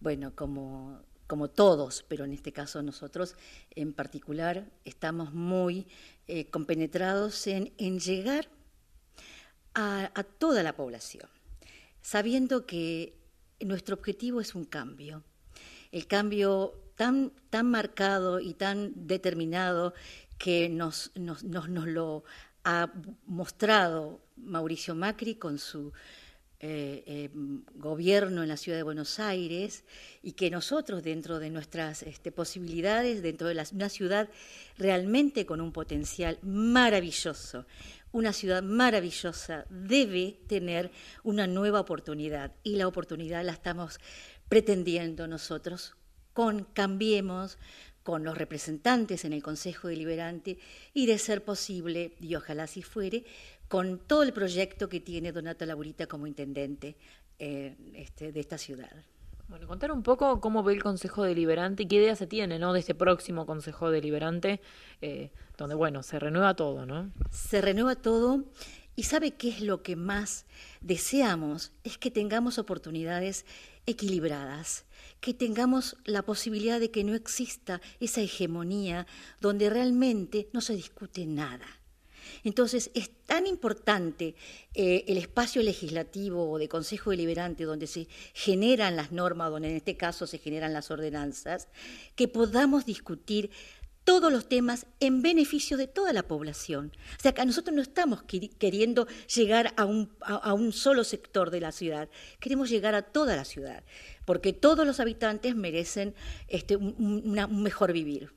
bueno, como, todos, pero en este caso nosotros en particular estamos muy eh, compenetrados en, llegar a, toda la población, sabiendo que nuestro objetivo es un cambio. El cambio tan, tan marcado y tan determinado que nos, nos, nos lo ha mostrado Mauricio Macri con su eh, eh, gobierno en la ciudad de Buenos Aires y que nosotros dentro de nuestras este, posibilidades, dentro de una ciudad realmente con un potencial maravilloso, una ciudad maravillosa, debe tener una nueva oportunidad y la oportunidad la estamos pretendiendo nosotros con Cambiemos, con los representantes en el Consejo Deliberante y, de ser posible, y ojalá si fuere, con todo el proyecto que tiene Donato Laburita como intendente eh, este, de esta ciudad. Bueno, contar un poco cómo ve el Consejo Deliberante y qué idea se tiene, ¿no? De este próximo Consejo Deliberante, eh, donde, bueno, se renueva todo, ¿no? Se renueva todo ¿Y sabe qué es lo que más deseamos? Es que tengamos oportunidades equilibradas, que tengamos la posibilidad de que no exista esa hegemonía donde realmente no se discute nada. Entonces, es tan importante eh, el espacio legislativo o de Consejo Deliberante donde se generan las normas, donde en este caso se generan las ordenanzas, que podamos discutir todos los temas en beneficio de toda la población. O sea, que nosotros no estamos queriendo llegar a un, solo sector de la ciudad, queremos llegar a toda la ciudad, porque todos los habitantes merecen este, un mejor vivir.